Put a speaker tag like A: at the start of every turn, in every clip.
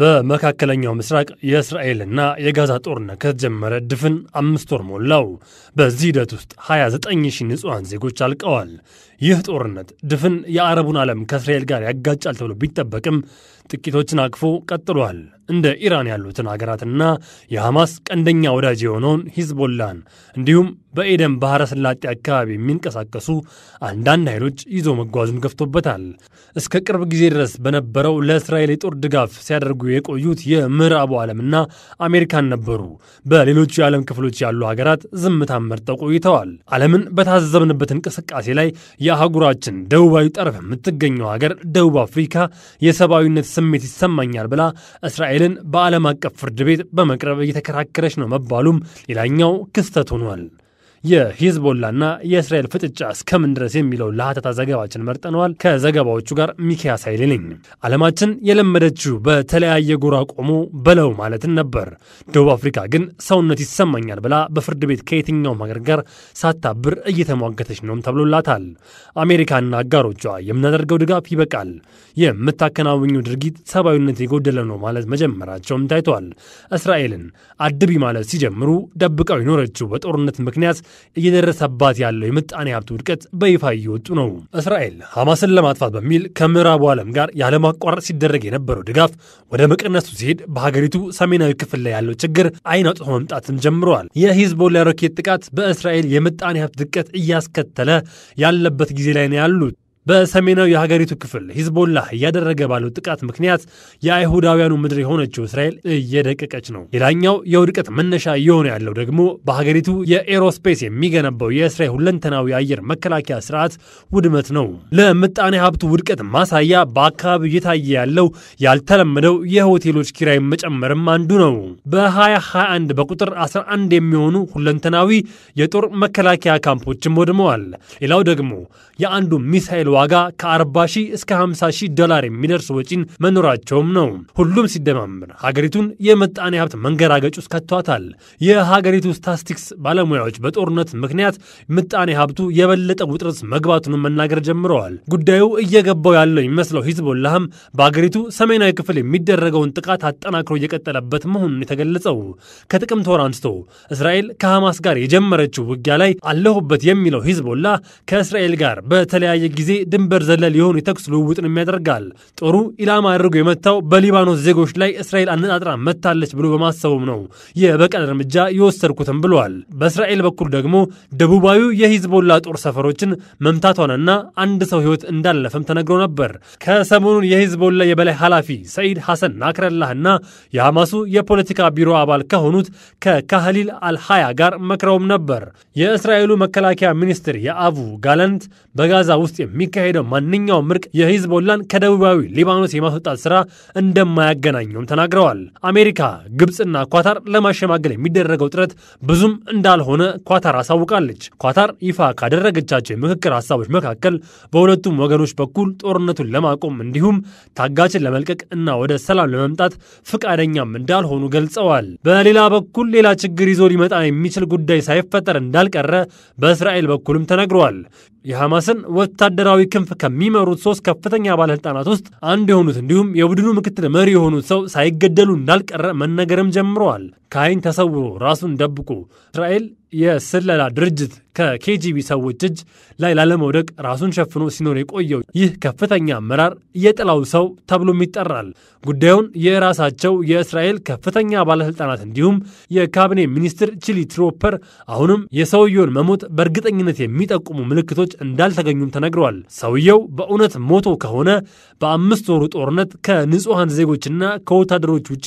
A: በመካከለኛው ምስራቅ የእስራኤልና የጋዛ ጦርነት ከተጀመረ ድፍን አምስት ወር ሞላው። በዚህ ሂደት ውስጥ 29 ሺህ ንጹሐን ዜጎች አልቀዋል። ይህ ጦርነት ድፍን የአረቡን ዓለም ከእስራኤል ጋር ያጋጫል ተብሎ ቢጠበቅም ጥቂቶችን አቅፎ ቀጥሏል። እንደ ኢራን ያሉትን ሀገራትና የሐማስ ቀንደኛ ወዳጅ የሆነውን ሂዝቦላን እንዲሁም በኤደን ባሕረ ስላጤ አካባቢ የሚንቀሳቀሱ አንዳንድ ኃይሎች ይዞ መጓዙን ገፍቶበታል። እስከ ቅርብ ጊዜ ድረስ በነበረው ለእስራኤል የጦር ድጋፍ ሲያደርጉ የቆዩት የምዕራቡ ዓለምና አሜሪካን ነበሩ። በሌሎች የዓለም ክፍሎች ያሉ ሀገራት ዝምታን መርጠው ቆይተዋል። ዓለምን በታዘብንበት እንቅስቃሴ ላይ የአህጉራችን ደቡባዊ ጠረፍ የምትገኘው ሀገር ደቡብ አፍሪካ የሰብአዊነት ስሜት ይሰማኛል ብላ እስራኤልን በዓለም አቀፍ ፍርድ ቤት በመቅረብ እየተከራከረች ነው መባሉም ሌላኛው ክስተት ሆኗል። የሂዝቦላና የእስራኤል ፍጥጫ እስከምን ድረስ የሚለው ለሀተታ ዘገባችን መርጠነዋል። ከዘገባዎቹ ጋር ሚኪያስ ኃይሌ ነኝ። ዓለማችን የለመደችው በተለያየ ጎራ ቆሙ በለው ማለትን ነበር። ደቡብ አፍሪካ ግን ሰውነት ይሰማኛል ብላ በፍርድ ቤት ከየትኛውም ሀገር ጋር ሳታብር እየተሟገተች ነውም ተብሎላታል። አሜሪካና አጋሮቿ የምናደርገው ድጋፍ ይበቃል፣ የምታከናውኙ ድርጊት ሰብአዊነት የጎደለ ነው ማለት መጀመራቸውም ታይቷል። እስራኤልን አድቢ ማለት ሲጀምሩ ደብቀው የኖረችው በጦርነት ምክንያት እየደረሰባት ያለው የምጣኔ ሀብት ውድቀት በይፋ እየወጡ ነው። እስራኤል ሐማስን ለማጥፋት በሚል ከምዕራቡ ዓለም ጋር ያለማቋረጥ ሲደረግ የነበረው ድጋፍ ወደ መቀነሱ ሲሄድ በሀገሪቱ ሰሜናዊ ክፍል ላይ ያለው ችግር አይን አውጥቶ መምጣትም ጀምረዋል። የሂዝቦላ ሮኬት ጥቃት በእስራኤል የምጣኔ ሀብት ድቀት እያስከተለ ያለበት ጊዜ ላይ ነው ያሉት በሰሜናዊ የሀገሪቱ ክፍል ሂዝቦላህ እያደረገ ባለው ጥቃት ምክንያት የአይሁዳውያኑ ምድር የሆነችው እስራኤል እየደቀቀች ነው። ሌላኛው የውድቀት መነሻ እየሆነ ያለው ደግሞ በሀገሪቱ የኤሮስፔስ የሚገነባው የእስራኤል ሁለንተናዊ የአየር መከላከያ ስርዓት ውድመት ነው። ለምጣኔ ሀብቱ ውድቀት ማሳያ በአካባቢው እየታየ ያለው ያልተለመደው የሆቴሎች ኪራይ መጨመርም አንዱ ነው። በ2021 በቁጥር 11 የሚሆኑ ሁለንተናዊ የጦር መከላከያ ካምፖችም ወድመዋል። ሌላው ደግሞ የአንዱ ሚሳይል ዋጋ ከ40 ሺህ እስከ 50 ሺህ ዶላር የሚደርስ ወጪን መኖራቸውም ነው። ሁሉም ሲደማምር ሀገሪቱን የመጣኔ ሀብት መንገራገጭ ውስጥ ከቷታል። የሀገሪቱ ስታስቲክስ ባለሙያዎች በጦርነት ምክንያት ምጣኔ ሀብቱ የበለጠ ውጥረት መግባቱንም መናገር ጀምረዋል። ጉዳዩ እየገባው ያለው የሚመስለው ሂዝቦላህም በሀገሪቱ ሰሜናዊ ክፍል የሚደረገውን ጥቃት አጠናክሮ እየቀጠለበት መሆኑን የተገለጸው ከጥቅምት ወር አንስቶ እስራኤል ከሐማስ ጋር የጀመረችው ውጊያ ላይ አለሁበት የሚለው ሂዝቦላ ከእስራኤል ጋር በተለያየ ጊዜ ድንበር ዘለል የሆኑ የተኩስ ልውውጥንም ያደርጋል። ጦሩ ኢላማ አድርጎ የመታው በሊባኖስ ዜጎች ላይ እስራኤል አነጣጥራ መታለች ብሎ በማሰቡም ነው የበቀል እርምጃ የወሰድኩትም ብሏል። በእስራኤል በኩል ደግሞ ደቡባዊ የሂዝቦላ ጦር ሰፈሮችን መምታቷንና አንድ ሰው ሕይወት እንዳለፈም ተነግሮ ነበር። ከሰሞኑን የሂዝቦላ የበላይ ኃላፊ ሰኢድ ሐሰን ናክረላህና የሐማሱ የፖለቲካ ቢሮ አባል ከሆኑት ከካህሊል አልሃያ ጋር መክረውም ነበር። የእስራኤሉ መከላከያ ሚኒስትር የአቡ ጋለንት በጋዛ ውስጥ የሚ የሚካሄደው ማንኛውም እርቅ የሂዝቦላን ከደቡባዊ ሊባኖስ የማስወጣት ስራ እንደማያገናኙም ተናግረዋል። አሜሪካ፣ ግብፅና ኳታር ለማሸማገል የሚደረገው ጥረት ብዙም እንዳልሆነ ኳታር አሳውቃለች። ኳታር ይፋ ካደረገቻቸው የምክክር ሀሳቦች መካከል በሁለቱም ወገኖች በኩል ጦርነቱን ለማቆም እንዲሁም ታጋችን ለመልቀቅ እና ወደ ሰላም ለመምጣት ፍቃደኛም እንዳልሆኑ ገልጸዋል። በሌላ በኩል ሌላ ችግር ይዞ ሊመጣ የሚችል ጉዳይ ሳይፈጠር እንዳልቀረ በእስራኤል በኩልም ተነግሯል። የሐማስን ወታደራዊ ክንፍ ከሚመሩት ሶስት ከፍተኛ ባለሥልጣናት ውስጥ አንዱ የሆኑት እንዲሁም የቡድኑ ምክትል መሪ የሆኑት ሰው ሳይገደሉ እንዳልቀረ መነገርም ጀምረዋል። ከአይን ተሰውሮ ራሱን ደብቆ እስራኤል የስለላ ድርጅት ከኬጂቢ ሰዎች እጅ ላይ ላለመውደቅ ራሱን ሸፍኖ ሲኖር የቆየው ይህ ከፍተኛ አመራር የጥላው ሰው ተብሎም ይጠራል። ጉዳዩን የራሳቸው የእስራኤል ከፍተኛ ባለሥልጣናት እንዲሁም የካቢኔ ሚኒስትር ቺሊ ትሮፐር አሁንም የሰውየውን መሞት በእርግጠኝነት የሚጠቁሙ ምልክቶች እንዳልተገኙም ተነግረዋል። ሰውየው በእውነት ሞቶ ከሆነ በአምስት ወሩ ጦርነት ከንጹሐን ዜጎችና ከወታደሮች ውጪ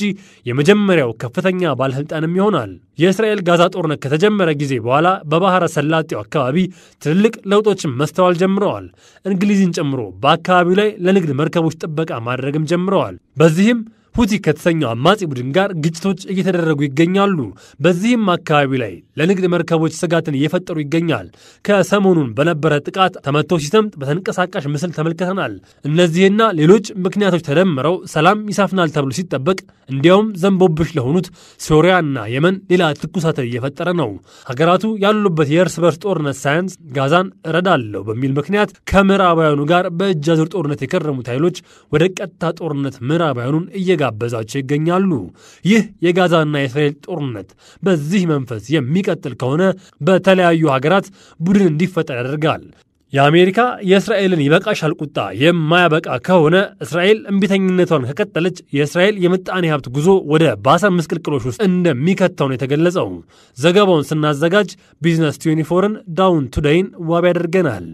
A: የመጀመሪያው ከፍተኛ ባለሥልጣንም ይሆናል። የእስራኤል ጋዛ ጦርነት ከተጀመረ ጊዜ በኋላ በባህረ ሰላጤው አካባቢ ትልልቅ ለውጦችን መስተዋል ጀምረዋል። እንግሊዝን ጨምሮ በአካባቢው ላይ ለንግድ መርከቦች ጥበቃ ማድረግም ጀምረዋል። በዚህም ሁቲ ከተሰኘው አማጺ ቡድን ጋር ግጭቶች እየተደረጉ ይገኛሉ። በዚህም አካባቢ ላይ ለንግድ መርከቦች ስጋትን እየፈጠሩ ይገኛል። ከሰሞኑን በነበረ ጥቃት ተመቶ ሲሰምጥ በተንቀሳቃሽ ምስል ተመልክተናል። እነዚህና ሌሎች ምክንያቶች ተደምረው ሰላም ይሰፍናል ተብሎ ሲጠበቅ እንዲያውም ዘንቦብሽ ለሆኑት ሶሪያና የመን ሌላ ትኩሳትን እየፈጠረ ነው። ሀገራቱ ያሉበት የእርስ በርስ ጦርነት ሳያንስ ጋዛን እረዳለሁ በሚል ምክንያት ከምዕራባውያኑ ጋር በእጅ አዙር ጦርነት የከረሙት ኃይሎች ወደ ቀጥታ ጦርነት ምዕራባውያኑን እየጋ እየተጋበዛቸው ይገኛሉ። ይህ የጋዛና የእስራኤል ጦርነት በዚህ መንፈስ የሚቀጥል ከሆነ በተለያዩ ሀገራት ቡድን እንዲፈጠር ያደርጋል። የአሜሪካ የእስራኤልን ይበቃሻል ቁጣ የማያበቃ ከሆነ እስራኤል እምቢተኝነቷን ከቀጠለች የእስራኤል የምጣኔ ሀብት ጉዞ ወደ ባሰ ምስቅልቅሎች ውስጥ እንደሚከተው ነው የተገለጸው። ዘገባውን ስናዘጋጅ ቢዝነስ ቱኒፎርን ዳውን ቱደይን ዋቢ አድርገናል።